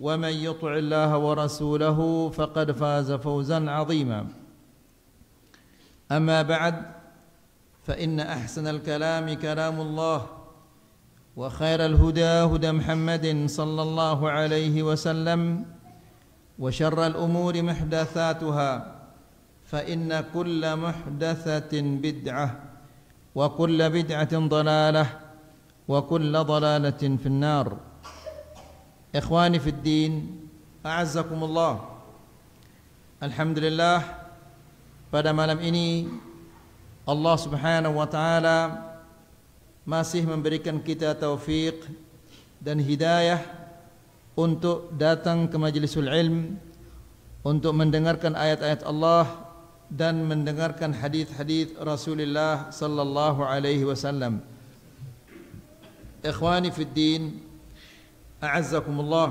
ومن يطع الله ورسوله فقد فاز فوزا عظيما اما بعد فان احسن الكلام كلام الله وخير الهدى هدى محمد صلى الله عليه وسلم وشر الامور محدثاتها فان كل محدثه بدعه وكل بدعه ضلاله وكل ضلاله في النار Ikhwani fi din, a'azzakumullah. Alhamdulillah pada malam ini Allah Subhanahu wa taala masih memberikan kita taufik dan hidayah untuk datang ke majlisul ilm untuk mendengarkan ayat-ayat Allah dan mendengarkan hadith-hadith Rasulullah sallallahu alaihi wasallam. Ikhwani fi din, a'azzakumullah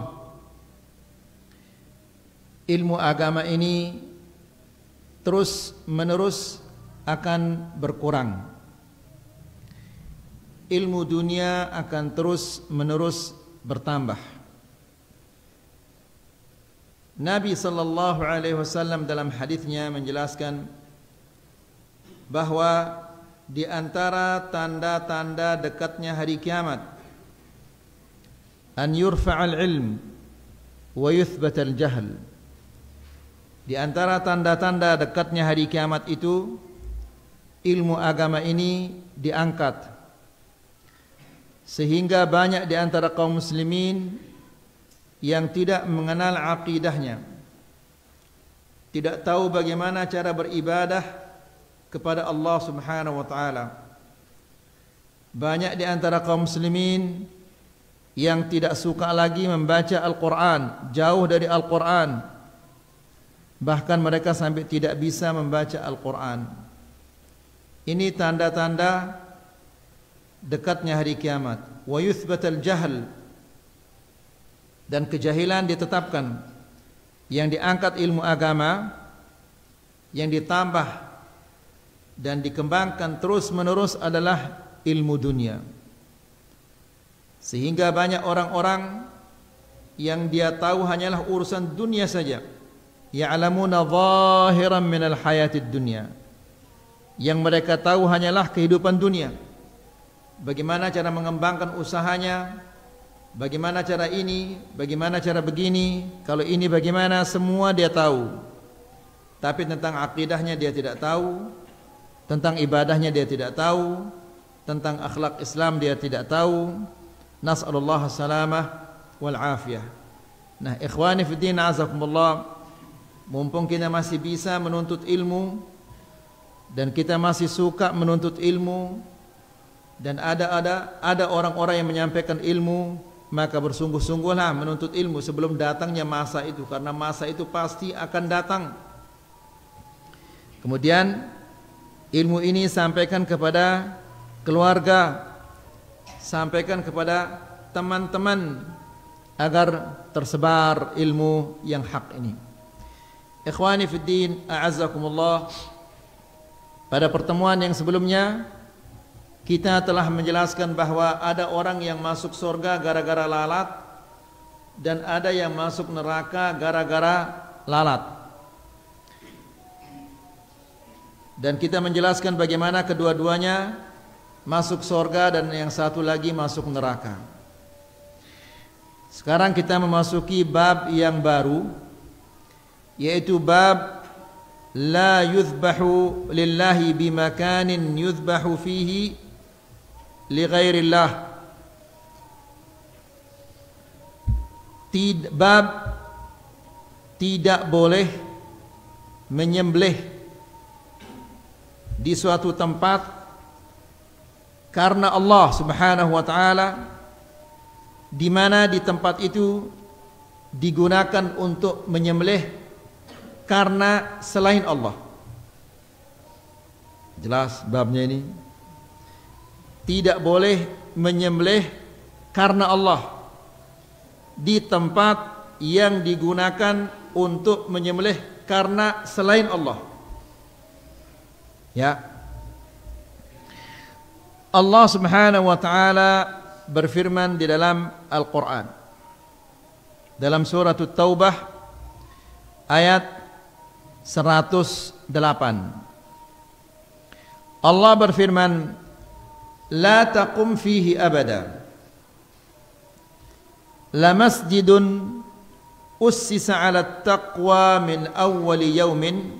ilmu agama ini terus menerus akan berkurang ilmu dunia akan terus menerus bertambah Nabi sallallahu alaihi wasallam dalam hadisnya menjelaskan bahwa di antara tanda-tanda dekatnya hari kiamat an yurfa'al ilm wa yuthbatal jahl di antara tanda-tanda dekatnya hari kiamat itu ilmu agama ini diangkat sehingga banyak di antara kaum muslimin yang tidak mengenal akidahnya tidak tahu bagaimana cara beribadah kepada Allah Subhanahu wa taala banyak di antara kaum muslimin yang tidak suka lagi membaca Al-Quran, jauh dari Al-Quran. Bahkan mereka sampai tidak bisa membaca Al-Quran. Ini tanda-tanda dekatnya hari kiamat. Wa yuthbatal jahl dan kejahilan ditetapkan yang diangkat ilmu agama yang ditambah dan dikembangkan terus menerus adalah ilmu dunia. Sehingga banyak orang-orang yang dia tahu hanyalah urusan dunia saja. Ya'lamuna zahiran minal hayatid dunia Yang mereka tahu hanyalah kehidupan dunia. Bagaimana cara mengembangkan usahanya? Bagaimana cara ini? Bagaimana cara begini? Kalau ini bagaimana? Semua dia tahu. Tapi tentang akidahnya dia tidak tahu. Tentang ibadahnya dia tidak tahu. Tentang akhlak Islam dia tidak tahu. Nas'alullah salamah wal afiyah. Nah, ikhwani fi din azakumullah. Mumpung kita masih bisa menuntut ilmu dan kita masih suka menuntut ilmu dan ada ada ada orang-orang yang menyampaikan ilmu maka bersungguh-sungguhlah menuntut ilmu sebelum datangnya masa itu karena masa itu pasti akan datang. Kemudian ilmu ini sampaikan kepada keluarga, sampaikan kepada teman-teman agar tersebar ilmu yang hak ini. Ikhwani fi din, a'azzakumullah. Pada pertemuan yang sebelumnya kita telah menjelaskan bahawa ada orang yang masuk surga gara-gara lalat dan ada yang masuk neraka gara-gara lalat. Dan kita menjelaskan bagaimana kedua-duanya masuk surga dan yang satu lagi masuk neraka. Sekarang kita memasuki bab yang baru yaitu bab la yuzbahu lillahi bimakanin yuzbahu fihi li ghairillah. Tid, bab tidak boleh menyembelih di suatu tempat karena Allah Subhanahu wa taala di mana di tempat itu digunakan untuk menyembelih karena selain Allah. Jelas babnya ini. Tidak boleh menyembelih karena Allah di tempat yang digunakan untuk menyembelih karena selain Allah. Ya, Allah Subhanahu wa taala berfirman di dalam Al-Qur'an. Dalam surah At-Taubah ayat 108. Allah berfirman, "La taqum fihi abada." La masjidun ussisa 'ala at-taqwa min awwali yawmin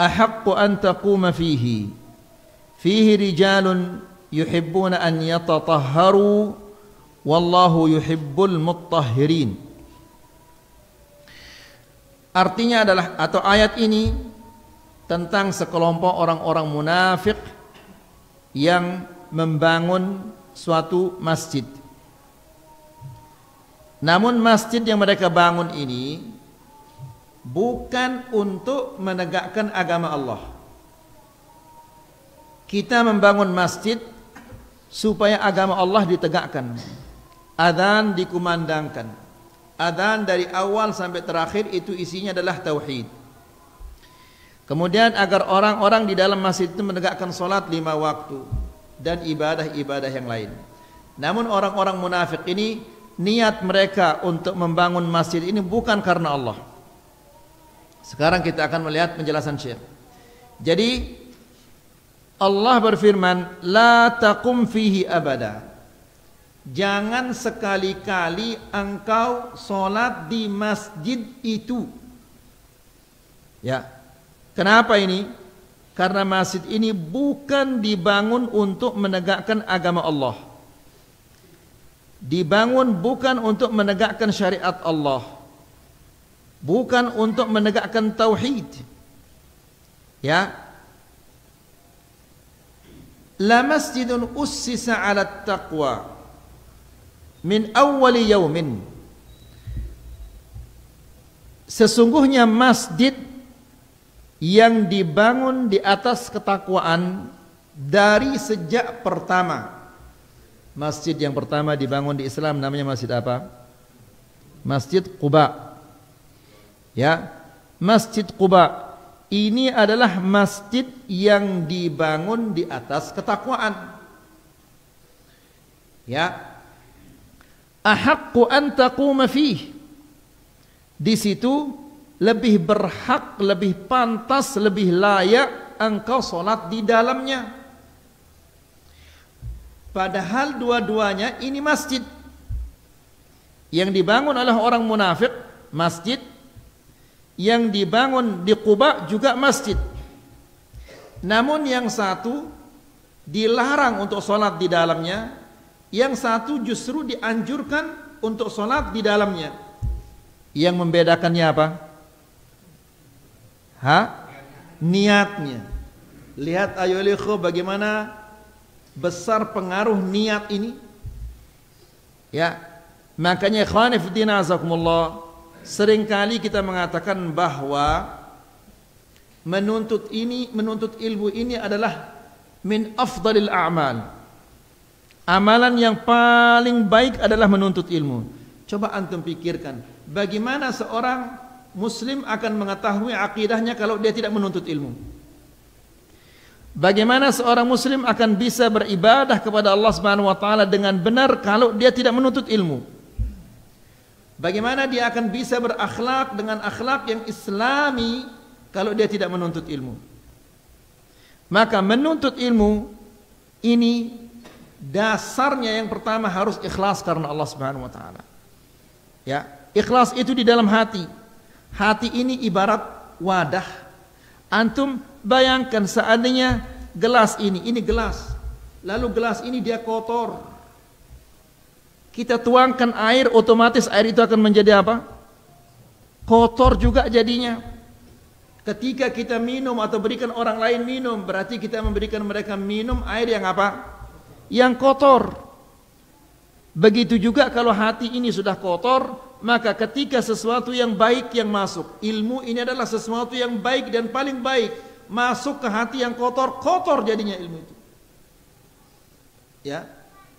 ahaqqu an taquma fihi فيه رجال يحبون an يتطهروا wallahu يحب المطهرين Artinya adalah atau ayat ini tentang sekelompok orang-orang munafik yang membangun suatu masjid. Namun masjid yang mereka bangun ini bukan untuk menegakkan agama Allah. Kita membangun masjid supaya agama Allah ditegakkan. Adhan dikumandangkan. Adhan dari awal sampai terakhir itu isinya adalah tauhid. Kemudian agar orang-orang di dalam masjid itu menegakkan solat lima waktu dan ibadah-ibadah yang lain. Namun orang-orang munafik ini niat mereka untuk membangun masjid ini bukan karena Allah. Sekarang kita akan melihat penjelasan Syekh. Jadi Allah berfirman, "La taqum fihi abada." Jangan sekali-kali engkau solat di masjid itu. Ya. Kenapa ini? Karena masjid ini bukan dibangun untuk menegakkan agama Allah. Dibangun bukan untuk menegakkan syariat Allah. Bukan untuk menegakkan tauhid. Ya, La masjidun ussisa ala taqwa min awwali yaumin. Sesungguhnya masjid yang dibangun di atas ketakwaan dari sejak pertama. Masjid yang pertama dibangun di Islam namanya masjid apa? Masjid Quba. Ya, Masjid Quba ini adalah masjid yang dibangun di atas ketakwaan. Ya. Ahaqqu an taquma fih. Di situ lebih berhak, lebih pantas, lebih layak engkau sholat di dalamnya. Padahal dua-duanya ini masjid yang dibangun oleh orang munafik, masjid yang dibangun di Kuba juga masjid. Namun yang satu dilarang untuk sholat di dalamnya, yang satu justru dianjurkan untuk sholat di dalamnya. Yang membedakannya apa? Hah? Niatnya. Lihat ayo liho bagaimana besar pengaruh niat ini. Ya, makanya khanifdina azakumullah Seringkali kita mengatakan bahwa menuntut ini, menuntut ilmu ini adalah min afdalil a'mal. Amalan yang paling baik adalah menuntut ilmu. Coba antum pikirkan, bagaimana seorang muslim akan mengetahui akidahnya kalau dia tidak menuntut ilmu? Bagaimana seorang muslim akan bisa beribadah kepada Allah Subhanahu wa taala dengan benar kalau dia tidak menuntut ilmu? Bagaimana dia akan bisa berakhlak dengan akhlak yang islami kalau dia tidak menuntut ilmu? Maka menuntut ilmu ini dasarnya yang pertama harus ikhlas karena Allah Subhanahu wa taala. Ya, ikhlas itu di dalam hati. Hati ini ibarat wadah. Antum bayangkan seandainya gelas ini, ini gelas. Lalu gelas ini dia kotor kita tuangkan air otomatis air itu akan menjadi apa? Kotor juga jadinya. Ketika kita minum atau berikan orang lain minum, berarti kita memberikan mereka minum air yang apa? Yang kotor. Begitu juga kalau hati ini sudah kotor, maka ketika sesuatu yang baik yang masuk, ilmu ini adalah sesuatu yang baik dan paling baik masuk ke hati yang kotor, kotor jadinya ilmu itu. Ya,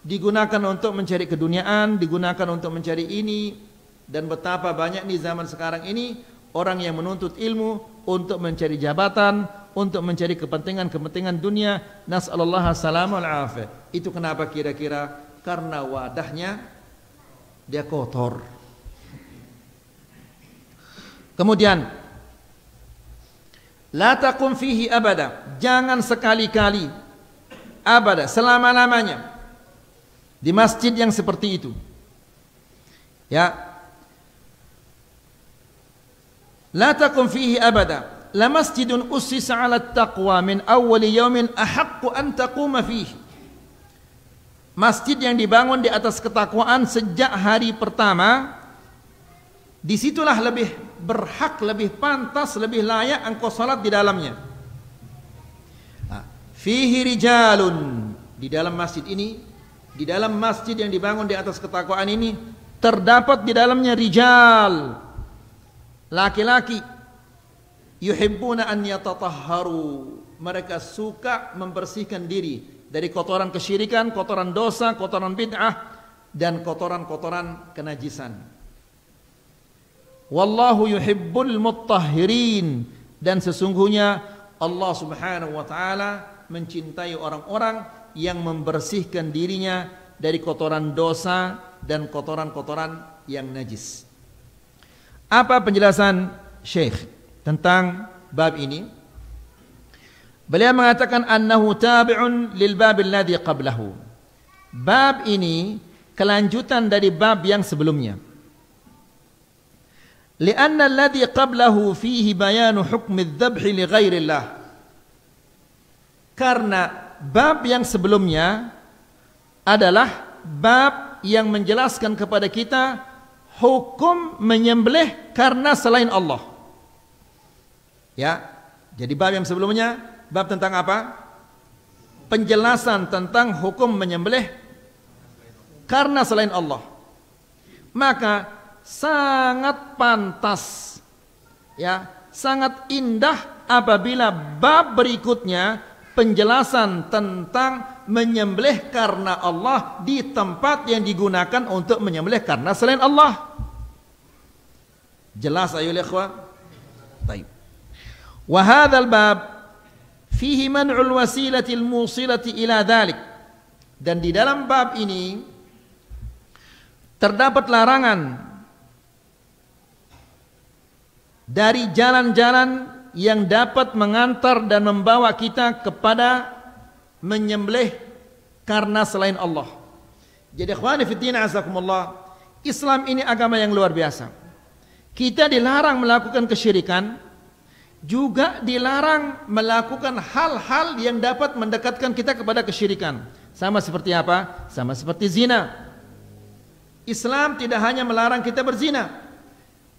digunakan untuk mencari keduniaan, digunakan untuk mencari ini dan betapa banyak di zaman sekarang ini orang yang menuntut ilmu untuk mencari jabatan, untuk mencari kepentingan-kepentingan dunia. Nasallallahu salamul afiyah. Itu kenapa kira-kira karena wadahnya dia kotor. Kemudian la taqum fihi abada. Jangan sekali-kali abada selama-lamanya di masjid yang seperti itu. Ya. La takum fihi abada. La masjidun ussisa 'ala taqwa min awwali yawmin ahaqqu an taquma fihi. Masjid yang dibangun di atas ketakwaan sejak hari pertama disitulah lebih berhak, lebih pantas, lebih layak engkau salat di dalamnya. Fihi rijalun di dalam masjid ini di dalam masjid yang dibangun di atas ketakwaan ini terdapat di dalamnya rijal laki-laki yuhibbuna an yatatahharu mereka suka membersihkan diri dari kotoran kesyirikan, kotoran dosa, kotoran bid'ah dan kotoran-kotoran kenajisan. Wallahu yuhibbul mutahhirin dan sesungguhnya Allah Subhanahu wa taala mencintai orang-orang yang membersihkan dirinya dari kotoran dosa dan kotoran-kotoran yang najis. Apa penjelasan Syekh tentang bab ini? Beliau mengatakan annahu tabi'un lil bab alladhi qablahu. Bab ini kelanjutan dari bab yang sebelumnya. Lianna alladhi qablahu fihi bayanu hukm adh-dhabh li ghairillah. Karena bab yang sebelumnya adalah bab yang menjelaskan kepada kita hukum menyembelih karena selain Allah. Ya. Jadi bab yang sebelumnya bab tentang apa? Penjelasan tentang hukum menyembelih karena selain Allah. Maka sangat pantas ya, sangat indah apabila bab berikutnya penjelasan tentang menyembelih karena Allah di tempat yang digunakan untuk menyembelih karena selain Allah. Jelas ayo Ikhwa, Baik. Wa hadzal bab fihi man'ul wasilati al-musilati ila dhalik. Dan di dalam bab ini terdapat larangan dari jalan-jalan yang dapat mengantar dan membawa kita kepada menyembelih karena selain Allah. Jadi ikhwani azakumullah, Islam ini agama yang luar biasa. Kita dilarang melakukan kesyirikan, juga dilarang melakukan hal-hal yang dapat mendekatkan kita kepada kesyirikan. Sama seperti apa? Sama seperti zina. Islam tidak hanya melarang kita berzina,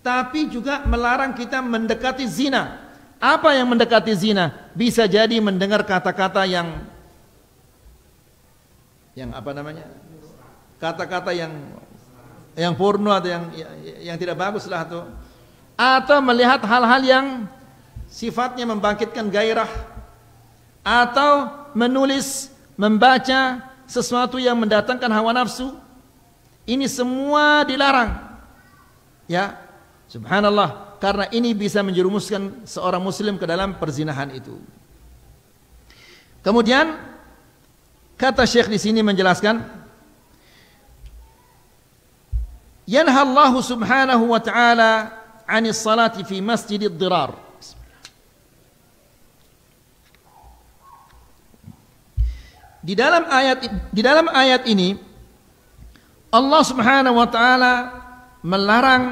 tapi juga melarang kita mendekati zina. Apa yang mendekati zina? Bisa jadi mendengar kata-kata yang yang apa namanya? Kata-kata yang yang porno atau yang yang tidak bagus lah atau atau melihat hal-hal yang sifatnya membangkitkan gairah atau menulis, membaca sesuatu yang mendatangkan hawa nafsu. Ini semua dilarang. Ya, subhanallah karena ini bisa menjerumuskan seorang muslim ke dalam perzinahan itu. Kemudian kata Syekh di sini menjelaskan Allah subhanahu wa ta'ala 'anis salati fi masjidid dirar. Di dalam ayat di dalam ayat ini Allah Subhanahu wa taala melarang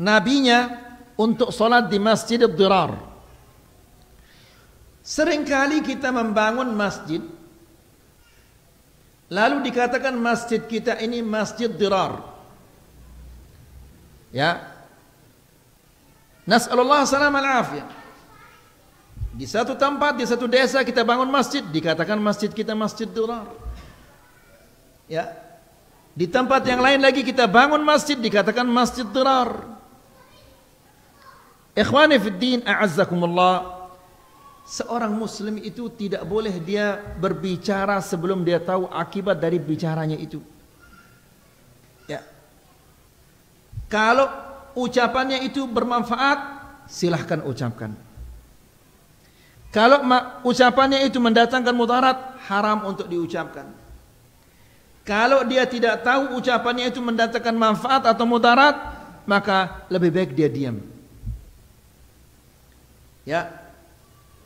nabinya untuk sholat di Masjid Dirar. Seringkali kita membangun masjid, lalu dikatakan masjid kita ini Masjid Dirar. Ya. Nas'alullah salam al-afiyah. Di satu tempat, di satu desa kita bangun masjid, dikatakan masjid kita Masjid Durrar. Ya. Di tempat yang lain lagi kita bangun masjid, dikatakan Masjid Durrar. Ikhwani fiddin a'azzakumullah. Seorang muslim itu tidak boleh dia berbicara sebelum dia tahu akibat dari bicaranya itu. Ya. Kalau ucapannya itu bermanfaat, silahkan ucapkan. Kalau ucapannya itu mendatangkan mudarat, haram untuk diucapkan. Kalau dia tidak tahu ucapannya itu mendatangkan manfaat atau mudarat, maka lebih baik dia diam. Ya.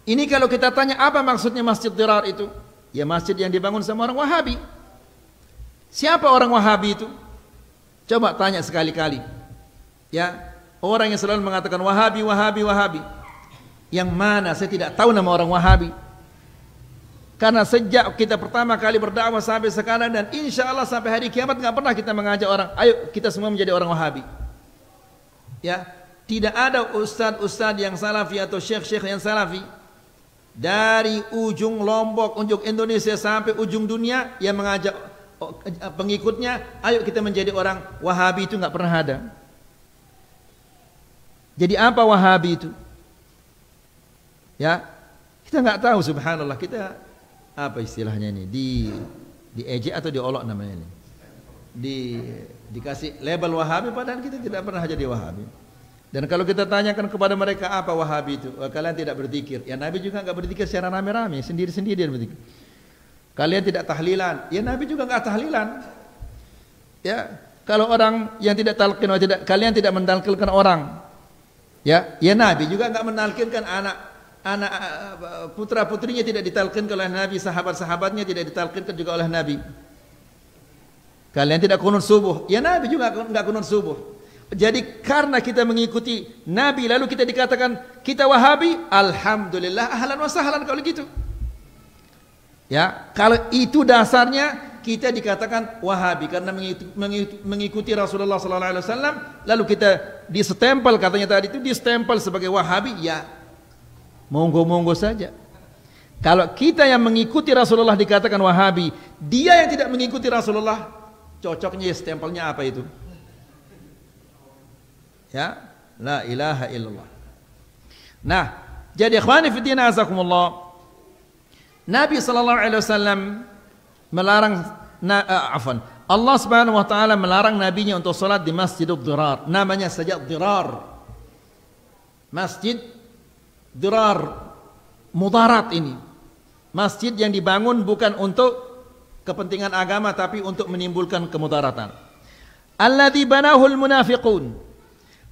Ini kalau kita tanya apa maksudnya Masjid Dirar itu? Ya masjid yang dibangun sama orang Wahabi. Siapa orang Wahabi itu? Coba tanya sekali-kali. Ya, orang yang selalu mengatakan Wahabi, Wahabi, Wahabi. Yang mana saya tidak tahu nama orang Wahabi. Karena sejak kita pertama kali berdakwah sampai sekarang dan insya Allah sampai hari kiamat nggak pernah kita mengajak orang, ayo kita semua menjadi orang Wahabi. Ya, tidak ada ustadz-ustadz yang salafi atau syekh-syekh yang salafi dari ujung Lombok, ujung Indonesia sampai ujung dunia yang mengajak oh, eh, pengikutnya, ayo kita menjadi orang Wahabi itu nggak pernah ada. Jadi apa Wahabi itu? Ya, kita nggak tahu Subhanallah kita apa istilahnya ini di ej atau diolok namanya ini di dikasih label Wahabi padahal kita tidak pernah jadi Wahabi. Dan kalau kita tanyakan kepada mereka apa Wahabi itu, oh, kalian tidak berzikir. Ya Nabi juga enggak berzikir secara rame-rame, sendiri-sendiri dia berzikir. Kalian tidak tahlilan. Ya Nabi juga enggak tahlilan. Ya, kalau orang yang tidak talqin oh, tidak kalian tidak mentalkilkan orang. Ya, ya Nabi juga enggak mentalkinkan anak anak eh, putra-putrinya tidak ditalkin oleh Nabi, sahabat-sahabatnya tidak ditalkinkan juga oleh Nabi. Kalian tidak kunut subuh. Ya Nabi juga enggak kunut subuh. Jadi karena kita mengikuti Nabi lalu kita dikatakan kita Wahabi, alhamdulillah ahlan wa sahlan kalau gitu. Ya, kalau itu dasarnya kita dikatakan Wahabi karena mengikuti, Rasulullah sallallahu alaihi wasallam lalu kita distempel katanya tadi itu distempel sebagai Wahabi ya. Monggo-monggo saja. Kalau kita yang mengikuti Rasulullah dikatakan Wahabi, dia yang tidak mengikuti Rasulullah cocoknya stempelnya apa itu? ya la ilaha illallah nah jadi ikhwani fi din azakumullah Nabi sallallahu alaihi wasallam melarang na, uh, eh, afan Allah Subhanahu wa taala melarang nabinya untuk salat di Masjidul Dirar namanya saja Dirar Masjid Dirar mudarat ini masjid yang dibangun bukan untuk kepentingan agama tapi untuk menimbulkan kemudaratan. Alladzi banahul munafiqun.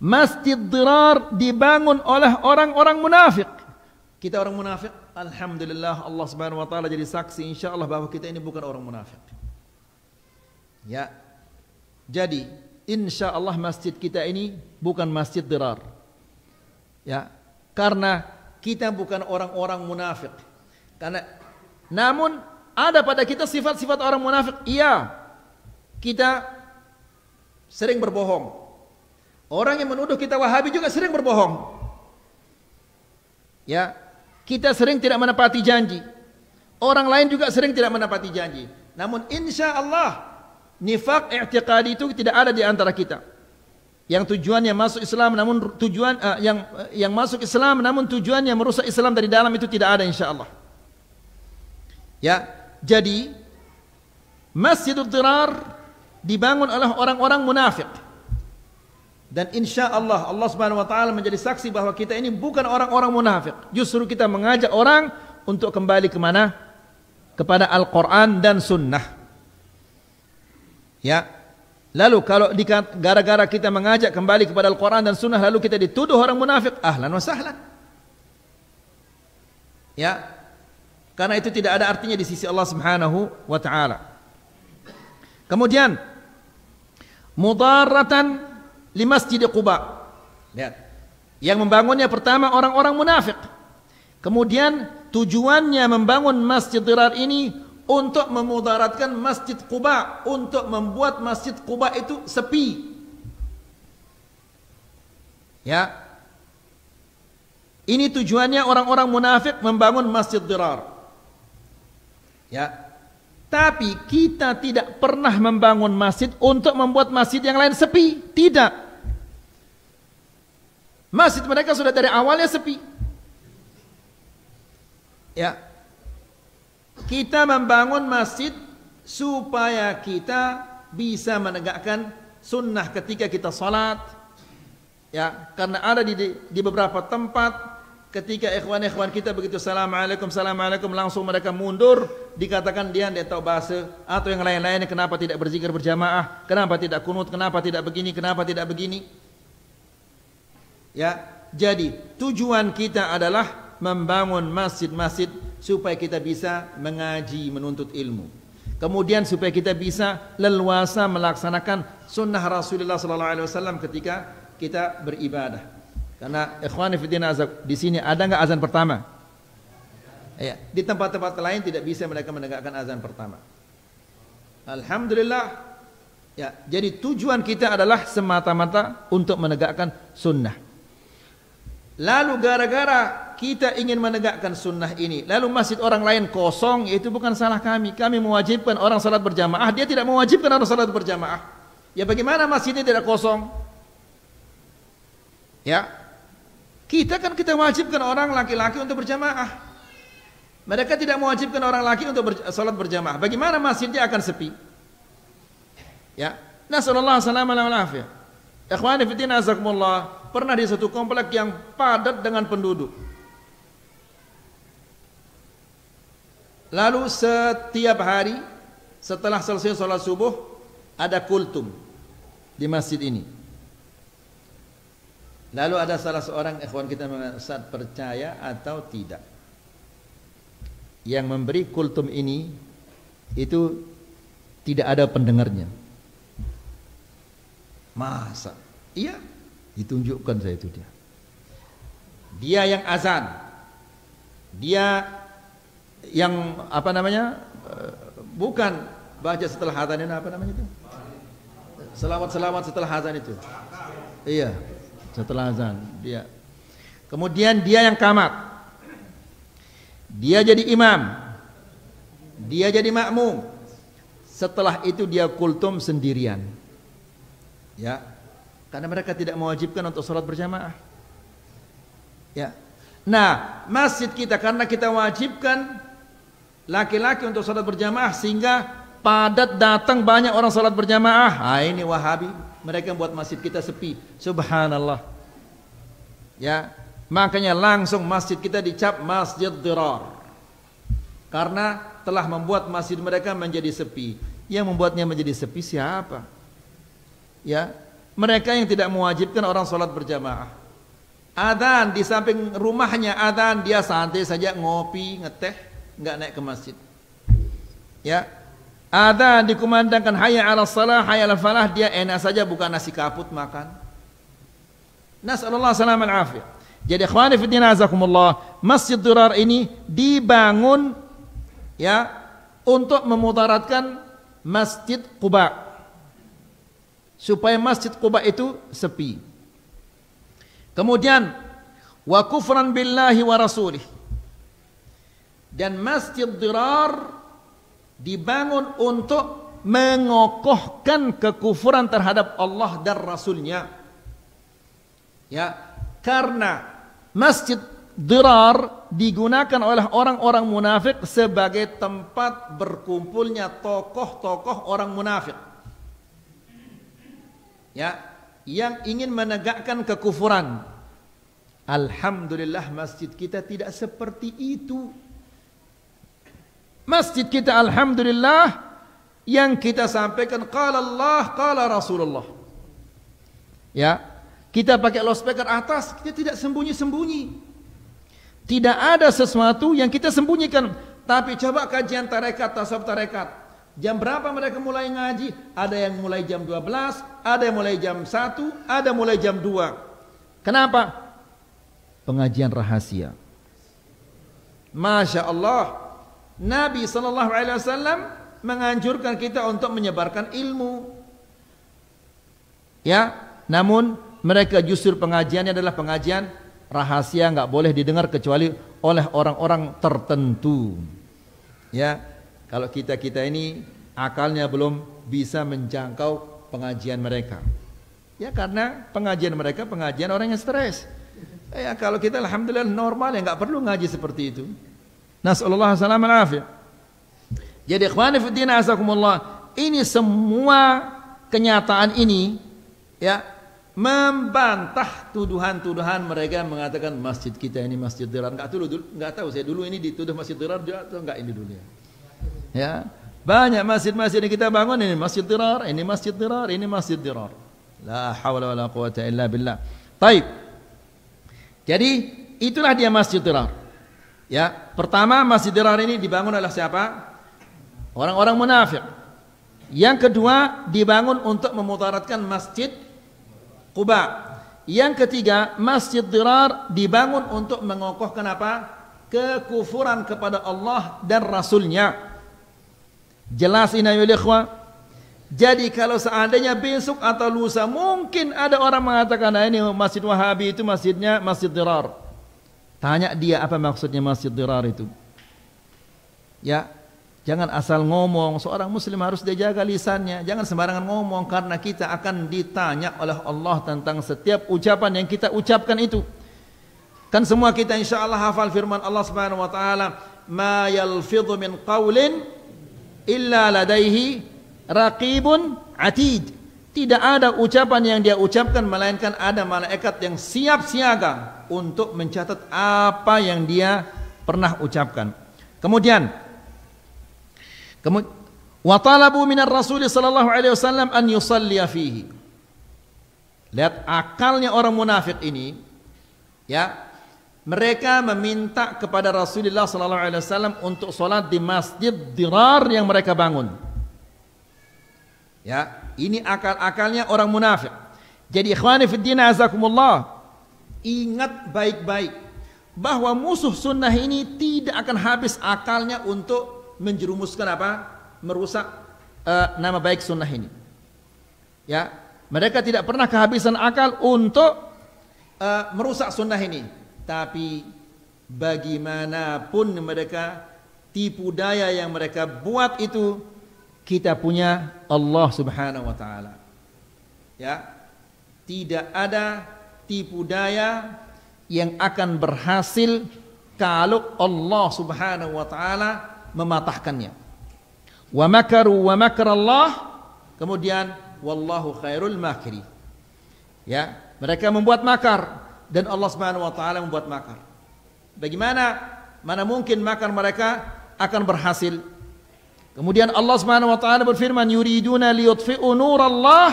Masjid Dirar dibangun oleh orang-orang munafik. Kita orang munafik, alhamdulillah Allah Subhanahu wa taala jadi saksi insyaallah bahwa kita ini bukan orang munafik. Ya. Jadi, insyaallah masjid kita ini bukan Masjid Dirar. Ya. Karena kita bukan orang-orang munafik. Karena namun ada pada kita sifat-sifat orang munafik. Iya. Kita sering berbohong. Orang yang menuduh kita Wahabi juga sering berbohong. Ya, kita sering tidak menepati janji. Orang lain juga sering tidak menepati janji. Namun insya Allah nifak i'tiqadi itu tidak ada di antara kita. Yang tujuannya masuk Islam namun tujuan uh, yang eh, yang masuk Islam namun tujuannya merusak Islam dari dalam itu tidak ada insya Allah. Ya, jadi Masjidul Dirar dibangun oleh orang-orang munafik. Dan insya Allah Allah Subhanahu Wa Taala menjadi saksi bahwa kita ini bukan orang-orang munafik. Justru kita mengajak orang untuk kembali ke mana? Kepada Al-Quran dan Sunnah. Ya, lalu kalau gara-gara kita mengajak kembali kepada Al-Quran dan Sunnah lalu kita dituduh orang munafik, ahlan wa sahlan. Ya, karena itu tidak ada artinya di sisi Allah Subhanahu Wa Taala. Kemudian mudaratan li masjid Quba. Lihat. Yang membangunnya pertama orang-orang munafik. Kemudian tujuannya membangun Masjid Dirar ini untuk memudaratkan Masjid Quba, untuk membuat Masjid Quba itu sepi. Ya. Ini tujuannya orang-orang munafik membangun Masjid Dirar. Ya. Tapi kita tidak pernah membangun masjid untuk membuat masjid yang lain sepi. Tidak. Masjid mereka sudah dari awalnya sepi. Ya. Kita membangun masjid supaya kita bisa menegakkan sunnah ketika kita salat. Ya, karena ada di, di beberapa tempat Ketika ikhwan-ikhwan kita begitu assalamualaikum, assalamualaikum langsung mereka mundur dikatakan dia tidak tahu bahasa atau yang lain-lain kenapa tidak berzikir berjamaah, kenapa tidak kunut, kenapa tidak begini, kenapa tidak begini. Ya, jadi tujuan kita adalah membangun masjid-masjid supaya kita bisa mengaji menuntut ilmu. Kemudian supaya kita bisa leluasa melaksanakan sunnah Rasulullah SAW ketika kita beribadah. Karena ikhwan fillah di sini ada nggak azan pertama? Ya, di tempat-tempat lain tidak bisa mereka menegakkan azan pertama. Alhamdulillah. Ya, jadi tujuan kita adalah semata-mata untuk menegakkan sunnah. Lalu gara-gara kita ingin menegakkan sunnah ini, lalu masjid orang lain kosong, itu bukan salah kami. Kami mewajibkan orang salat berjamaah, dia tidak mewajibkan orang salat berjamaah. Ya bagaimana masjidnya tidak kosong? Ya, kita kan kita wajibkan orang laki-laki untuk berjamaah. Mereka tidak mewajibkan orang laki untuk ber, berjamaah. Bagaimana masjidnya akan sepi? Ya. Nasallallahu alaihi wasallam ya. Ikhwani pernah di satu komplek yang padat dengan penduduk. Lalu setiap hari setelah selesai sholat subuh ada kultum di masjid ini. Lalu ada salah seorang ikhwan kita saat percaya atau tidak. Yang memberi kultum ini itu tidak ada pendengarnya. Masa? Iya, ditunjukkan saya itu dia. Dia yang azan. Dia yang apa namanya? Eh, bukan baca setelah azan apa namanya itu? Selawat-selawat setelah azan itu. Iya setelah azan dia kemudian dia yang kamat dia jadi imam dia jadi makmum setelah itu dia kultum sendirian ya karena mereka tidak mewajibkan untuk sholat berjamaah ya nah masjid kita karena kita wajibkan laki-laki untuk sholat berjamaah sehingga padat datang banyak orang sholat berjamaah ah ini wahabi mereka buat masjid kita sepi. Subhanallah. Ya, makanya langsung masjid kita dicap Masjid Dirar. Karena telah membuat masjid mereka menjadi sepi. Yang membuatnya menjadi sepi siapa? Ya, mereka yang tidak mewajibkan orang sholat berjamaah. Adan di samping rumahnya adan dia santai saja ngopi ngeteh nggak naik ke masjid. Ya, ada dikumandangkan hayya ala salah, hayya ala falah, dia enak saja bukan nasi kaput makan. Nasallallahu salam al-afiyah. Jadi ikhwani fiddin azakumullah, Masjid Durar ini dibangun ya untuk memudaratkan Masjid Quba. Supaya Masjid Quba itu sepi. Kemudian wa kufran billahi wa rasulih. Dan Masjid Durar dibangun untuk mengokohkan kekufuran terhadap Allah dan Rasulnya. Ya, karena Masjid Dirar digunakan oleh orang-orang munafik sebagai tempat berkumpulnya tokoh-tokoh orang munafik. Ya, yang ingin menegakkan kekufuran. Alhamdulillah masjid kita tidak seperti itu. Masjid kita alhamdulillah yang kita sampaikan qala Allah, qala Rasulullah. Ya. Kita pakai loudspeaker atas, kita tidak sembunyi-sembunyi. Tidak ada sesuatu yang kita sembunyikan. Tapi coba kajian tarekat, tasawuf tarekat. Jam berapa mereka mulai ngaji? Ada yang mulai jam 12, ada yang mulai jam 1, ada yang mulai jam 2. Kenapa? Pengajian rahasia. Masya Allah, Nabi sallallahu alaihi wasallam menganjurkan kita untuk menyebarkan ilmu. Ya, namun mereka justru pengajiannya adalah pengajian rahasia nggak boleh didengar kecuali oleh orang-orang tertentu. Ya, kalau kita-kita ini akalnya belum bisa menjangkau pengajian mereka. Ya karena pengajian mereka pengajian orang yang stres. Ya kalau kita alhamdulillah normal ya nggak perlu ngaji seperti itu. Nasallallahu salam alafiyah. Jadi ikhwani fi din azakumullah, ini semua kenyataan ini ya membantah tuduhan-tuduhan mereka mengatakan masjid kita ini masjid dirar. Enggak dulu, dulu enggak tahu saya dulu ini dituduh masjid dirar atau enggak ini dulu ya. Ya. Banyak masjid-masjid yang kita bangun ini masjid dirar, ini masjid dirar, ini masjid dirar. La haula wala quwata illa billah. Baik. Jadi itulah dia masjid dirar. Ya, pertama Masjid Dirar ini dibangun oleh siapa? Orang-orang munafik. Yang kedua dibangun untuk memutaratkan Masjid Quba. Yang ketiga, Masjid Dirar dibangun untuk mengokohkan apa? Kekufuran kepada Allah dan Rasulnya. Jelas ini ayol Jadi kalau seandainya besok atau lusa mungkin ada orang mengatakan nah ini masjid Wahabi itu masjidnya Masjid Dirar. Tanya dia apa maksudnya masjid dirar itu. Ya, jangan asal ngomong. Seorang muslim harus dia jaga lisannya. Jangan sembarangan ngomong karena kita akan ditanya oleh Allah tentang setiap ucapan yang kita ucapkan itu. Kan semua kita insya Allah hafal firman Allah Subhanahu wa taala, "Ma yalfidhu min qawlin illa ladaihi raqibun atid." Tidak ada ucapan yang dia ucapkan melainkan ada malaikat yang siap siaga untuk mencatat apa yang dia pernah ucapkan. Kemudian kemudian Wa talabu minar Rasul sallallahu alaihi wasallam an yusalliya fihi. Lihat akalnya orang munafik ini ya. Mereka meminta kepada Rasulullah sallallahu alaihi wasallam untuk salat di Masjid Dirar yang mereka bangun. Ya. Ini akal-akalnya orang munafik. Jadi ikhwani fiddin azakumullah. Ingat baik-baik bahwa musuh sunnah ini tidak akan habis akalnya untuk menjerumuskan apa? Merusak uh, nama baik sunnah ini. Ya, mereka tidak pernah kehabisan akal untuk uh, merusak sunnah ini. Tapi bagaimanapun mereka tipu daya yang mereka buat itu kita punya Allah Subhanahu wa taala. Ya. Tidak ada tipu daya yang akan berhasil kalau Allah Subhanahu wa taala mematahkannya. Wa makaru wa Allah. kemudian wallahu khairul makri. Ya, mereka membuat makar dan Allah Subhanahu wa taala membuat makar. Bagaimana mana mungkin makar mereka akan berhasil Kemudian Allah Subhanahu wa taala berfirman yuriduna liyutfi'u nurallah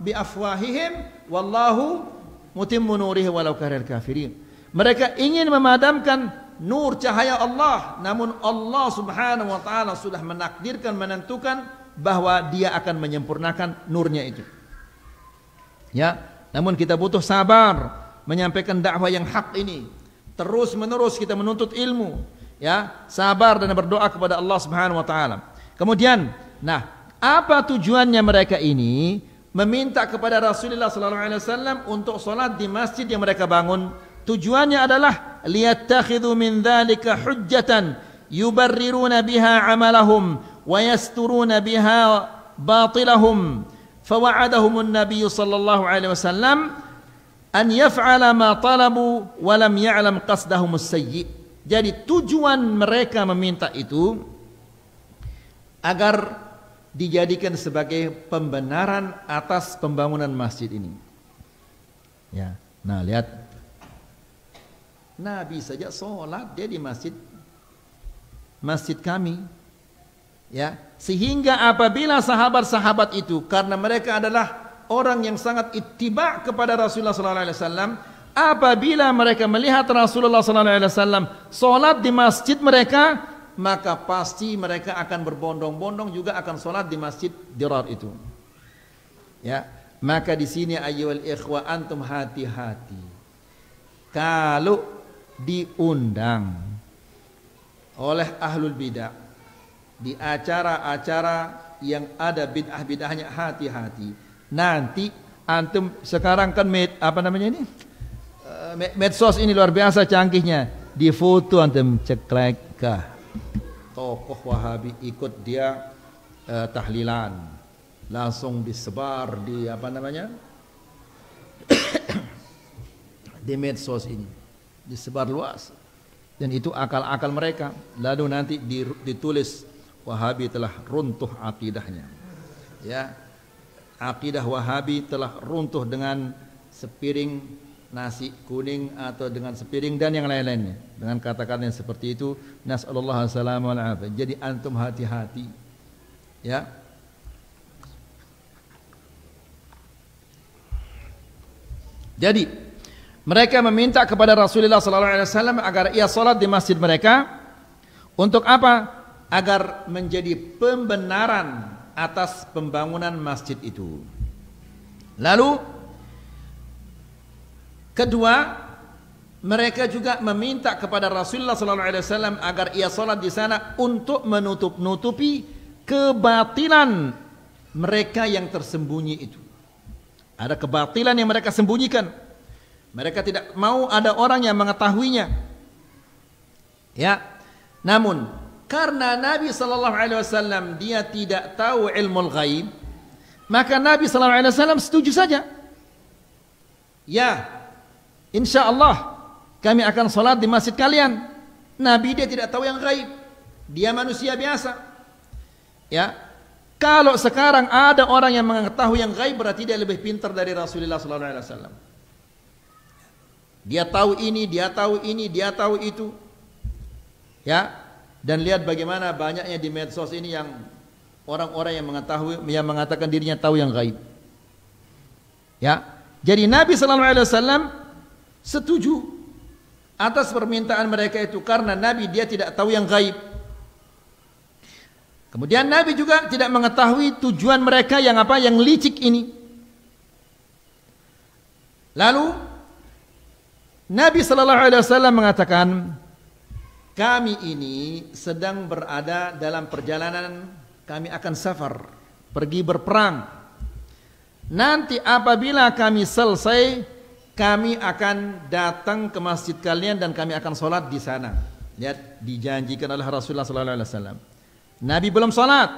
biafwahihim wallahu mutimmu nurihi walau karal kafirin. Mereka ingin memadamkan nur cahaya Allah namun Allah Subhanahu wa taala sudah menakdirkan menentukan bahwa dia akan menyempurnakan nurnya itu. Ya, namun kita butuh sabar menyampaikan dakwah yang hak ini. Terus menerus kita menuntut ilmu, ya, sabar dan berdoa kepada Allah Subhanahu wa taala. Kemudian, nah, apa tujuannya mereka ini? Meminta kepada Rasulullah sallallahu alaihi wasallam untuk salat di masjid yang mereka bangun. Tujuannya adalah liyattakhidhu min dzalika hujjatan yubarriruna biha amalahum wa yasturuna biha batilahum. فوعدهم النبي صلى الله عليه وسلم أن يفعل ما طلبوا ولم يعلم قصدهم السيء. Jadi tujuan mereka meminta itu agar dijadikan sebagai pembenaran atas pembangunan masjid ini. Ya, nah lihat Nabi saja sholat dia di masjid masjid kami. Ya, sehingga apabila sahabat-sahabat itu karena mereka adalah orang yang sangat ittiba kepada Rasulullah sallallahu alaihi wasallam, apabila mereka melihat Rasulullah sallallahu alaihi wasallam salat di masjid mereka, maka pasti mereka akan berbondong-bondong juga akan sholat di masjid Dirar itu. Ya, maka di sini ayyul ikhwa antum hati-hati. Kalau diundang oleh ahlul bidah di acara-acara yang ada bid'ah-bid'ahnya hati-hati. Nanti antum sekarang kan med, apa namanya ini? Eh, medsos ini luar biasa canggihnya. Di foto antum ceklek kah? tokoh Wahabi ikut dia uh, tahlilan langsung disebar di apa namanya di medsos ini disebar luas dan itu akal-akal mereka lalu nanti ditulis Wahabi telah runtuh akidahnya ya akidah Wahabi telah runtuh dengan sepiring nasi kuning atau dengan sepiring dan yang lain-lainnya dengan kata-kata yang seperti itu nasallallahu alaihi jadi antum hati-hati ya jadi mereka meminta kepada Rasulullah sallallahu alaihi wasallam agar ia salat di masjid mereka untuk apa agar menjadi pembenaran atas pembangunan masjid itu lalu Kedua, mereka juga meminta kepada Rasulullah sallallahu alaihi wasallam agar ia salat di sana untuk menutup-nutupi kebatilan mereka yang tersembunyi itu. Ada kebatilan yang mereka sembunyikan. Mereka tidak mau ada orang yang mengetahuinya. Ya. Namun karena Nabi sallallahu alaihi wasallam dia tidak tahu ilmu ghaib, maka Nabi sallallahu alaihi wasallam setuju saja. Ya, Insya Allah kami akan sholat di masjid kalian. Nabi dia tidak tahu yang gaib. Dia manusia biasa. Ya, kalau sekarang ada orang yang mengetahui yang gaib berarti dia lebih pintar dari Rasulullah Sallallahu Alaihi Wasallam. Dia tahu ini, dia tahu ini, dia tahu itu. Ya, dan lihat bagaimana banyaknya di medsos ini yang orang-orang yang mengetahui, yang mengatakan dirinya tahu yang gaib. Ya, jadi Nabi Sallallahu Alaihi Wasallam setuju atas permintaan mereka itu karena Nabi dia tidak tahu yang gaib. Kemudian Nabi juga tidak mengetahui tujuan mereka yang apa yang licik ini. Lalu Nabi sallallahu alaihi wasallam mengatakan, "Kami ini sedang berada dalam perjalanan kami akan safar, pergi berperang. Nanti apabila kami selesai kami akan datang ke masjid kalian dan kami akan sholat di sana. Lihat ya, dijanjikan oleh Rasulullah Sallallahu Alaihi Wasallam. Nabi belum sholat,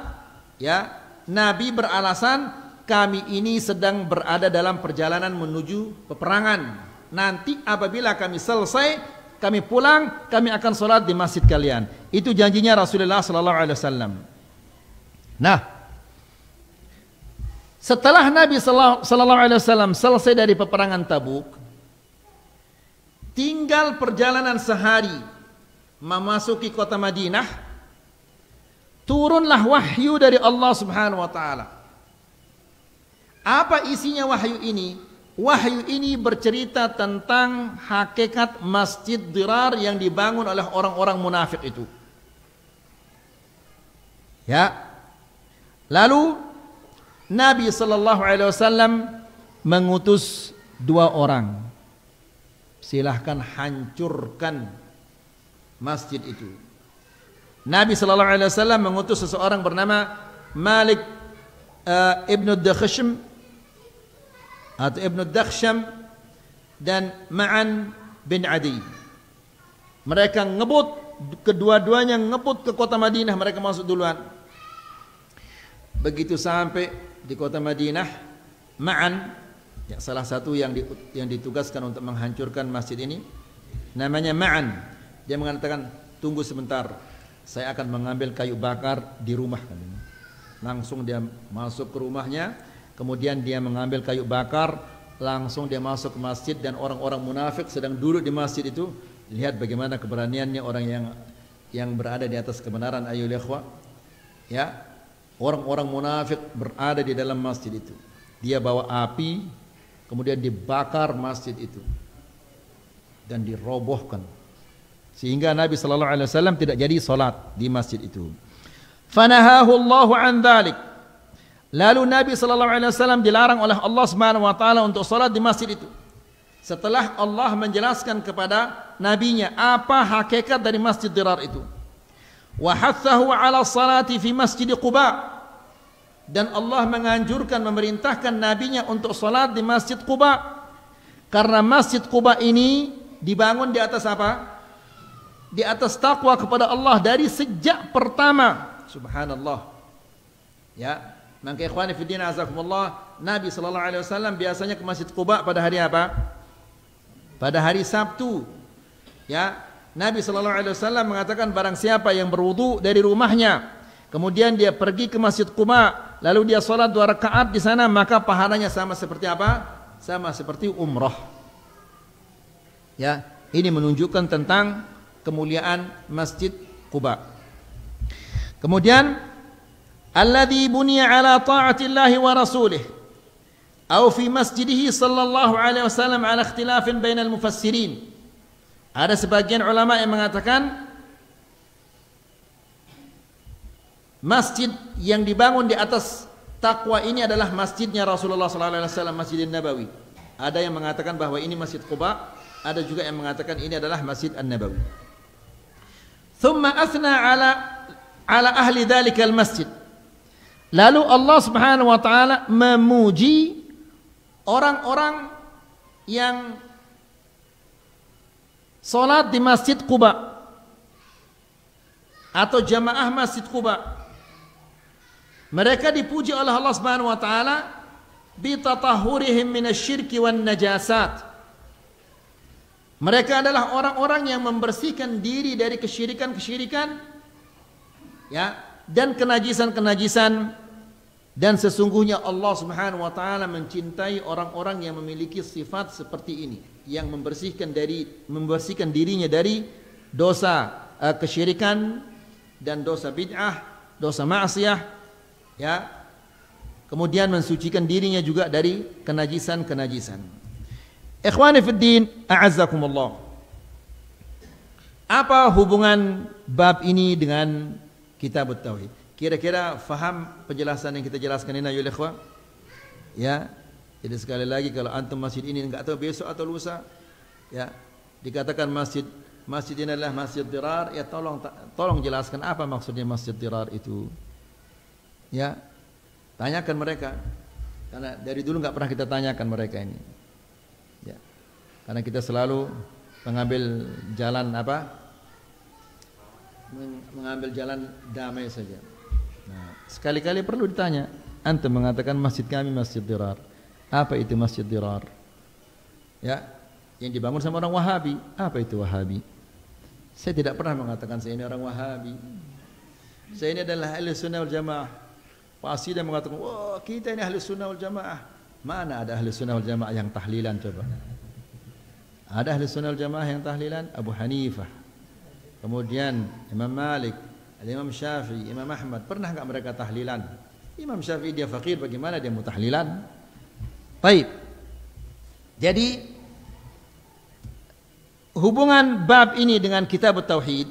ya. Nabi beralasan kami ini sedang berada dalam perjalanan menuju peperangan. Nanti apabila kami selesai, kami pulang, kami akan sholat di masjid kalian. Itu janjinya Rasulullah Sallallahu Alaihi Wasallam. Nah, setelah Nabi Sallallahu Alaihi Wasallam selesai dari peperangan Tabuk, tinggal perjalanan sehari memasuki kota Madinah turunlah wahyu dari Allah Subhanahu wa taala. Apa isinya wahyu ini? Wahyu ini bercerita tentang hakikat Masjid Dirar yang dibangun oleh orang-orang munafik itu. Ya. Lalu Nabi sallallahu alaihi wasallam mengutus dua orang silahkan hancurkan masjid itu. Nabi Shallallahu Alaihi Wasallam mengutus seseorang bernama Malik uh, ibnu Dakhsham atau ibnu Dakhsham dan Ma'an bin Adi. Mereka ngebut kedua-duanya ngebut ke kota Madinah mereka masuk duluan. Begitu sampai di kota Madinah Ma'an Ya, salah satu yang di, yang ditugaskan untuk menghancurkan masjid ini namanya Ma'an. Dia mengatakan, "Tunggu sebentar. Saya akan mengambil kayu bakar di rumah." Katanya. Langsung dia masuk ke rumahnya, kemudian dia mengambil kayu bakar, langsung dia masuk ke masjid dan orang-orang munafik sedang duduk di masjid itu lihat bagaimana keberaniannya orang yang yang berada di atas kebenaran ayo ikhwa ya orang-orang munafik berada di dalam masjid itu dia bawa api Kemudian dibakar masjid itu dan dirobohkan. Sehingga Nabi sallallahu alaihi wasallam tidak jadi salat di masjid itu. Fanahahu Allah an dhalik. Lalu Nabi sallallahu alaihi wasallam dilarang oleh Allah Subhanahu wa taala untuk salat di masjid itu. Setelah Allah menjelaskan kepada nabinya apa hakikat dari Masjid Dirar itu. Wa hathahu ala salati fi Masjid Quba dan Allah menganjurkan memerintahkan nabinya untuk salat di Masjid Quba karena Masjid Quba ini dibangun di atas apa? Di atas takwa kepada Allah dari sejak pertama. Subhanallah. Ya, maka nah, ikhwani fi din azakumullah, Nabi sallallahu alaihi wasallam biasanya ke Masjid Quba pada hari apa? Pada hari Sabtu. Ya, Nabi sallallahu alaihi wasallam mengatakan barang siapa yang berwudu dari rumahnya, kemudian dia pergi ke Masjid Quba lalu dia sholat dua rakaat di sana maka pahalanya sama seperti apa? Sama seperti umroh. Ya, ini menunjukkan tentang kemuliaan Masjid Kuba. Kemudian alladhi buniya ala ta'atillahi wa rasulih atau fi masjidihi sallallahu alaihi wasallam ala ikhtilafin bainal mufassirin. Ada sebagian ulama yang mengatakan masjid yang dibangun di atas takwa ini adalah masjidnya Rasulullah SAW Masjid Nabawi ada yang mengatakan bahwa ini Masjid Quba ada juga yang mengatakan ini adalah Masjid An-Nabawi thumma asna ala ala ahli al masjid lalu Allah Subhanahu wa taala memuji orang-orang yang Solat di Masjid Kuba atau jamaah Masjid Kuba mereka dipuji oleh Allah Subhanahu wa taala bi bitatahhurihim minasyirki wan najasat. Mereka adalah orang-orang yang membersihkan diri dari kesyirikan-kesyirikan ya dan kenajisan-kenajisan dan sesungguhnya Allah Subhanahu wa taala mencintai orang-orang yang memiliki sifat seperti ini yang membersihkan dari membersihkan dirinya dari dosa eh, kesyirikan dan dosa bid'ah, dosa maksiat ya kemudian mensucikan dirinya juga dari kenajisan-kenajisan ikhwani fid din a'azzakumullah apa hubungan bab ini dengan kitab tauhid kira-kira faham penjelasan yang kita jelaskan ini ayol ikhwah ya jadi sekali lagi kalau antum masjid ini enggak tahu besok atau lusa ya dikatakan masjid masjid ini adalah masjid dirar ya tolong tolong jelaskan apa maksudnya masjid dirar itu Ya, tanyakan mereka. Karena dari dulu nggak pernah kita tanyakan mereka ini. Ya. Karena kita selalu mengambil jalan apa? Mengambil jalan damai saja. Nah, sekali-kali perlu ditanya. Anda mengatakan masjid kami masjid dirar. Apa itu masjid dirar? Ya, yang dibangun sama orang Wahabi. Apa itu Wahabi? Saya tidak pernah mengatakan saya ini orang Wahabi. Saya ini adalah ahli sunnah wal jamaah pasti dia mengatakan, wah oh, kita ini ahli sunnah wal jamaah. Mana ada ahli sunnah wal jamaah yang tahlilan coba? Ada ahli sunnah wal jamaah yang tahlilan? Abu Hanifah. Kemudian Imam Malik, Imam Syafi'i, Imam Ahmad. Pernah enggak mereka tahlilan? Imam Syafi'i dia fakir, bagaimana dia mau tahlilan? Baik. Jadi hubungan bab ini dengan kitab tauhid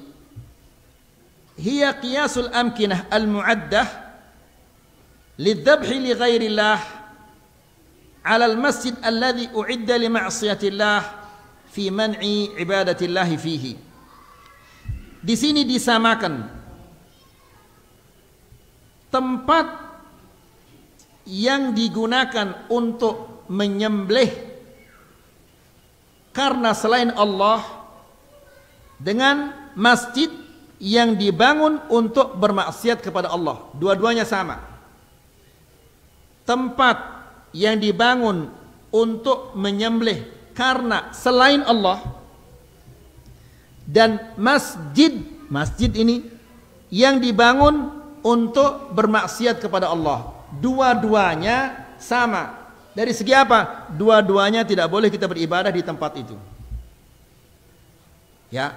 hiya qiyasul amkinah al-mu'addah lidzabhi لغير الله على المسجد الذي أعد لمعصية الله في منع عبادة الله فيه. Di sini disamakan tempat yang digunakan untuk menyembelih karena selain Allah dengan masjid yang dibangun untuk bermaksiat kepada Allah. Dua-duanya sama tempat yang dibangun untuk menyembelih karena selain Allah dan masjid masjid ini yang dibangun untuk bermaksiat kepada Allah. Dua-duanya sama. Dari segi apa? Dua-duanya tidak boleh kita beribadah di tempat itu. Ya.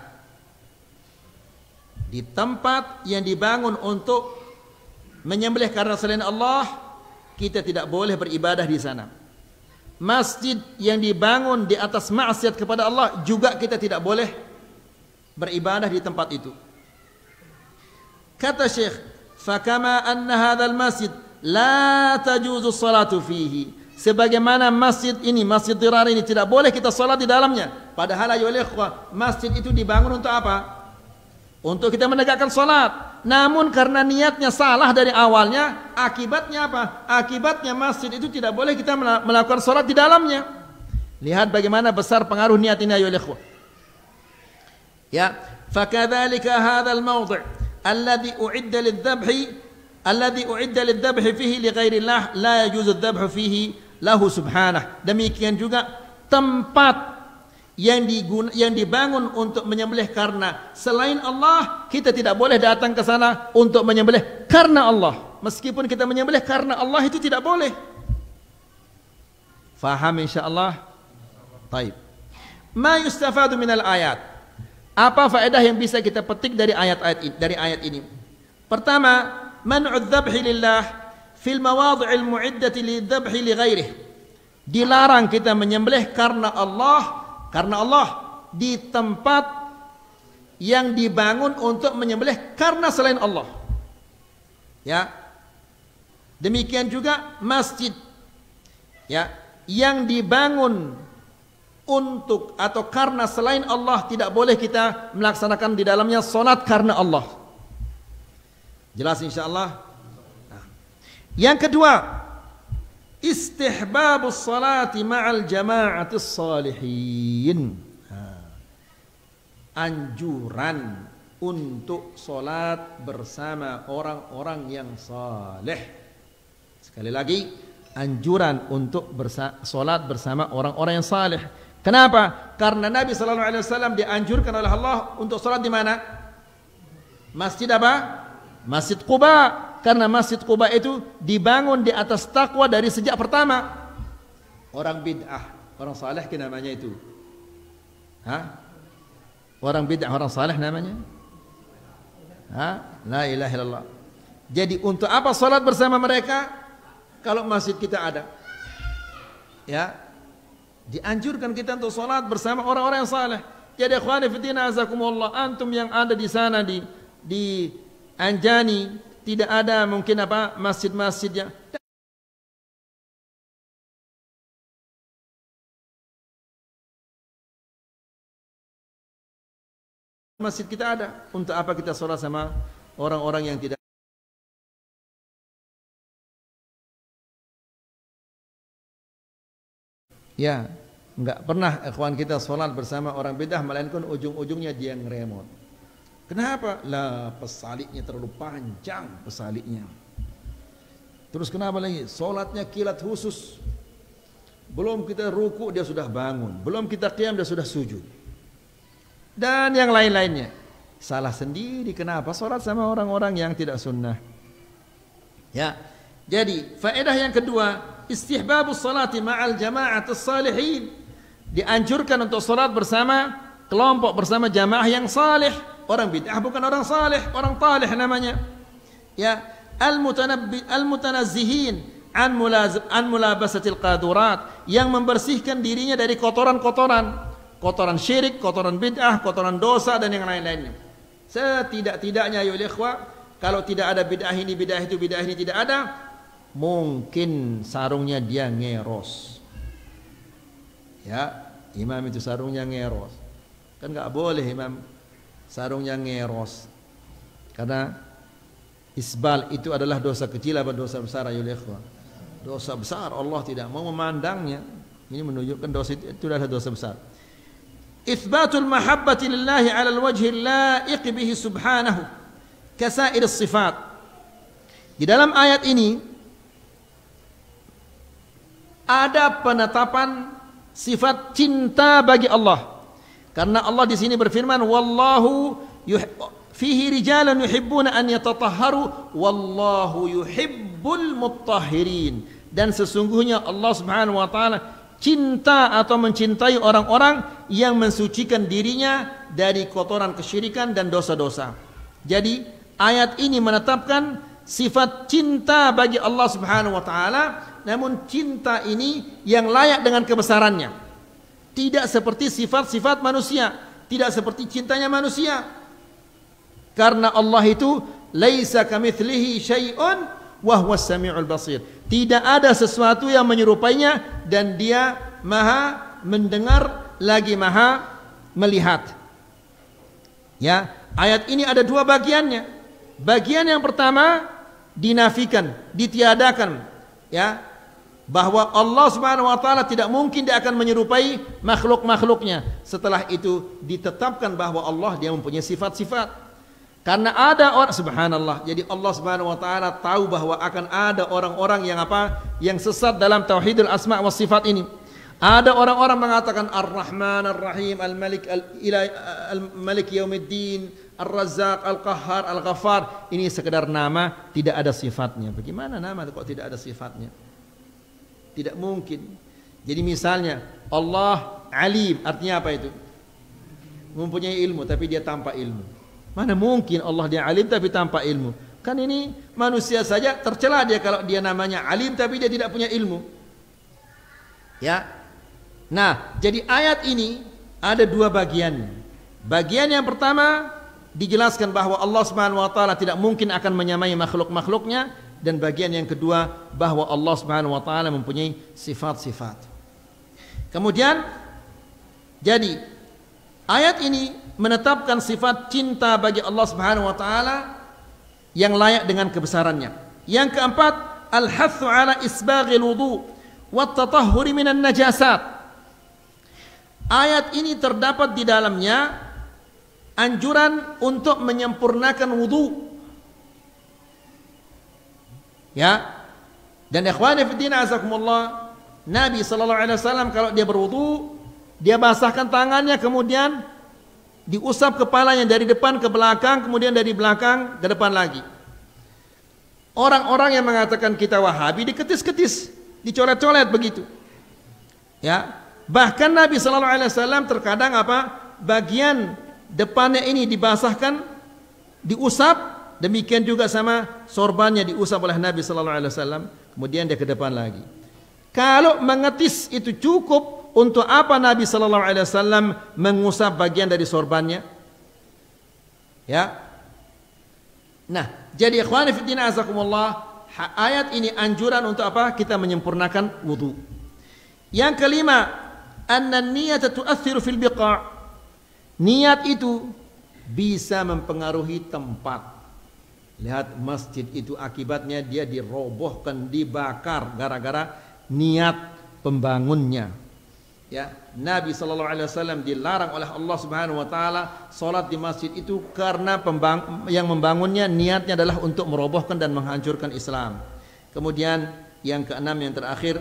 Di tempat yang dibangun untuk menyembelih karena selain Allah kita tidak boleh beribadah di sana. Masjid yang dibangun di atas maksiat kepada Allah juga kita tidak boleh beribadah di tempat itu. Kata Syekh, "Fakama anna hadzal masjid la tajuzu salatu fihi." Sebagaimana masjid ini, masjid dirar ini tidak boleh kita salat di dalamnya. Padahal ayo ikhwah, masjid itu dibangun untuk apa? untuk kita menegakkan sholat. Namun karena niatnya salah dari awalnya, akibatnya apa? Akibatnya masjid itu tidak boleh kita melakukan sholat di dalamnya. Lihat bagaimana besar pengaruh niat ini ayo ikhwah. Ya, فكذلك هذا الموضع alladhi u'idda للذبح alladhi u'idda للذبح fihi لغير la لا يجوز fihi lahu له demikian juga tempat yang digun yang dibangun untuk menyembelih karena selain Allah kita tidak boleh datang ke sana untuk menyembelih karena Allah meskipun kita menyembelih karena Allah itu tidak boleh faham insyaallah taib ma yustafadu minal ayat apa faedah yang bisa kita petik dari ayat-ayat ini dari ayat ini pertama man'ud dzabhi lillah fil mawadhi'il mu'iddati lidzabhi li ghairihi dilarang kita menyembelih karena Allah karena Allah di tempat yang dibangun untuk menyembelih karena selain Allah. Ya. Demikian juga masjid. Ya, yang dibangun untuk atau karena selain Allah tidak boleh kita melaksanakan di dalamnya solat karena Allah. Jelas insya Allah. Nah. Yang kedua, istihbabus salati ma'al jama'atis salihin. anjuran untuk solat bersama orang-orang yang saleh. Sekali lagi, anjuran untuk bersa solat bersama orang-orang yang saleh. Kenapa? Karena Nabi saw Alaihi Wasallam dianjurkan oleh Allah untuk solat di mana? Masjid apa? Masjid Quba. Karena Masjid Quba itu dibangun di atas takwa dari sejak pertama. Orang bid'ah, orang saleh namanya itu. Hah? Orang bid'ah, orang saleh namanya? Hah? La ilaha illallah. Jadi untuk apa salat bersama mereka kalau masjid kita ada? Ya. Dianjurkan kita untuk salat bersama orang-orang yang saleh. Jadi akhwani fitina azakumullah antum yang ada di sana di di Anjani tidak ada mungkin apa masjid-masjid yang masjid kita ada untuk apa kita sholat sama orang-orang yang tidak ya nggak pernah ikhwan kita sholat bersama orang bedah melainkan ujung-ujungnya dia ngeremot Kenapa? Lah pesaliknya terlalu panjang pesaliknya. Terus kenapa lagi? Solatnya kilat khusus. Belum kita ruku dia sudah bangun. Belum kita diam dia sudah sujud. Dan yang lain-lainnya. Salah sendiri kenapa? Solat sama orang-orang yang tidak sunnah. Ya. Jadi faedah yang kedua. Istihbabus salati ma'al jama'at salihin. Dianjurkan untuk solat bersama kelompok bersama jamaah yang salih orang bid'ah bukan orang saleh, orang taleh namanya. Ya, al-mutanabbi al-mutanazzihin an mulazab an mulabasatil qadurat yang membersihkan dirinya dari kotoran-kotoran, kotoran syirik, kotoran bid'ah, kotoran dosa dan yang lain-lainnya. Setidak-tidaknya ya ikhwa kalau tidak ada bid'ah ini, bid'ah itu, bid'ah ini tidak ada, mungkin sarungnya dia ngeros. Ya, imam itu sarungnya ngeros. Kan nggak boleh imam sarungnya ngeros. Karena isbal itu adalah dosa kecil apa dosa besar ayo Dosa besar Allah tidak mau memandangnya. Ini menunjukkan dosa itu, itu adalah dosa besar. isbatul mahabbati lillahi 'ala al laiq bihi subhanahu kasair sifat. Di dalam ayat ini ada penetapan sifat cinta bagi Allah karena Allah di sini berfirman, "Wallahu yuh fihi rijalan yuhibbuna an yatatahharu, wallahu yuhibbul mutahhirin." Dan sesungguhnya Allah Subhanahu wa taala cinta atau mencintai orang-orang yang mensucikan dirinya dari kotoran kesyirikan dan dosa-dosa. Jadi, ayat ini menetapkan sifat cinta bagi Allah Subhanahu wa taala, namun cinta ini yang layak dengan kebesarannya. Tidak seperti sifat-sifat manusia, tidak seperti cintanya manusia. Karena Allah itu laisa kamitslihi syai'un wa huwa samiul basir. Tidak ada sesuatu yang menyerupainya dan dia maha mendengar lagi maha melihat. Ya, ayat ini ada dua bagiannya. Bagian yang pertama dinafikan, ditiadakan, ya, bahwa Allah Subhanahu wa taala tidak mungkin dia akan menyerupai makhluk-makhluknya. Setelah itu ditetapkan bahwa Allah dia mempunyai sifat-sifat. Karena ada orang subhanallah. Jadi Allah Subhanahu wa taala tahu bahwa akan ada orang-orang yang apa? Yang sesat dalam tauhidul asma wa sifat ini. Ada orang-orang mengatakan Ar-Rahman, Ar-Rahim, Al-Malik, Al-Ilah, Al-Malik Yaumiddin, Ar-Razzaq, Al-Qahhar, Al-Ghaffar. Ini sekedar nama, tidak ada sifatnya. Bagaimana nama kok tidak ada sifatnya? Tidak mungkin. Jadi misalnya Allah alim artinya apa itu? Mempunyai ilmu tapi dia tanpa ilmu. Mana mungkin Allah dia alim tapi tanpa ilmu? Kan ini manusia saja tercela dia kalau dia namanya alim tapi dia tidak punya ilmu. Ya. Nah, jadi ayat ini ada dua bagian. Bagian yang pertama dijelaskan bahwa Allah Subhanahu tidak mungkin akan menyamai makhluk-makhluknya dan bagian yang kedua bahwa Allah Subhanahu wa taala mempunyai sifat-sifat. Kemudian jadi ayat ini menetapkan sifat cinta bagi Allah Subhanahu wa taala yang layak dengan kebesarannya. Yang keempat, al-hathu ala isbaghil wudu wa tatahhuri minan najasat. Ayat ini terdapat di dalamnya anjuran untuk menyempurnakan wudu Ya. Dan ikhwani din azakumullah, Nabi sallallahu alaihi wasallam kalau dia berwudu, dia basahkan tangannya kemudian diusap kepalanya dari depan ke belakang, kemudian dari belakang ke depan lagi. Orang-orang yang mengatakan kita Wahabi diketis-ketis, dicoret-coret begitu. Ya, bahkan Nabi sallallahu Alaihi Wasallam terkadang apa bagian depannya ini dibasahkan, diusap, Demikian juga sama sorbannya diusap oleh Nabi sallallahu alaihi wasallam, kemudian dia ke depan lagi. Kalau mengetis itu cukup untuk apa Nabi sallallahu alaihi wasallam mengusap bagian dari sorbannya? Ya. Nah, jadi ikhwan din azakumullah, ayat ini anjuran untuk apa? Kita menyempurnakan wudu. Yang kelima, anna niyata tu'athiru fil biqa'. Niat itu bisa mempengaruhi tempat. Lihat masjid itu akibatnya dia dirobohkan, dibakar gara-gara niat pembangunnya. Ya, Nabi Shallallahu Alaihi Wasallam dilarang oleh Allah Subhanahu Wa Taala sholat di masjid itu karena pembang yang membangunnya niatnya adalah untuk merobohkan dan menghancurkan Islam. Kemudian yang keenam yang terakhir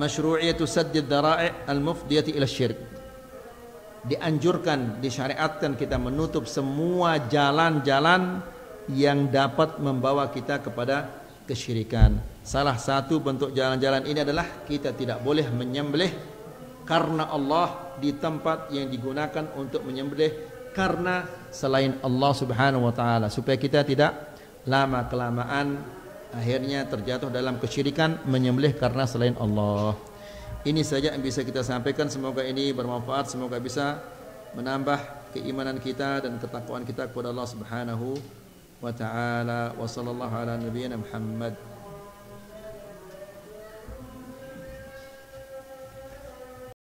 masyru'iyatu saddid dara'i' al-mufdiyati ila syirk dianjurkan disyariatkan kita menutup semua jalan-jalan yang dapat membawa kita kepada kesyirikan. Salah satu bentuk jalan-jalan ini adalah kita tidak boleh menyembelih karena Allah di tempat yang digunakan untuk menyembelih karena selain Allah Subhanahu wa taala supaya kita tidak lama kelamaan akhirnya terjatuh dalam kesyirikan menyembelih karena selain Allah. Ini saja yang bisa kita sampaikan semoga ini bermanfaat semoga bisa menambah keimanan kita dan ketakwaan kita kepada Allah Subhanahu wa وتعالى وصلى الله على نبينا محمد